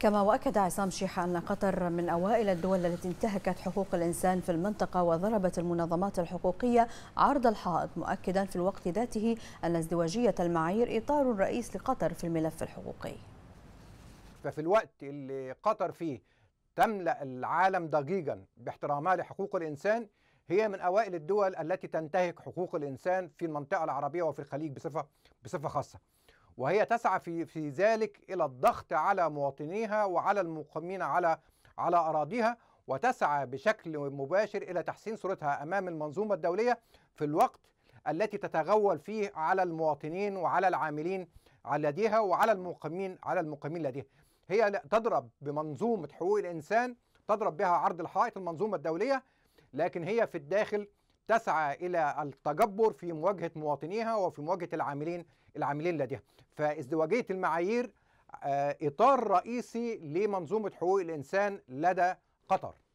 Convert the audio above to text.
كما وأكد عصام شيحة أن قطر من أوائل الدول التي انتهكت حقوق الإنسان في المنطقة وضربت المنظمات الحقوقية عرض الحائط مؤكدا في الوقت ذاته أن ازدواجية المعايير إطار رئيس لقطر في الملف الحقوقي ففي الوقت اللي قطر فيه تملأ العالم ضجيجا باحترامها لحقوق الإنسان هي من أوائل الدول التي تنتهك حقوق الإنسان في المنطقة العربية وفي الخليج بصفة, بصفة خاصة وهي تسعى في في ذلك الى الضغط على مواطنيها وعلى المقيمين على على اراضيها وتسعى بشكل مباشر الى تحسين صورتها امام المنظومه الدوليه في الوقت التي تتغول فيه على المواطنين وعلى العاملين لديها وعلى المقيمين على المقيمين لديها. هي تضرب بمنظومه حقوق الانسان تضرب بها عرض الحائط المنظومه الدوليه لكن هي في الداخل تسعى الى التجبر في مواجهه مواطنيها وفي مواجهه العاملين العاملين لديها فازدواجيه المعايير آه، اطار رئيسي لمنظومه حقوق الانسان لدى قطر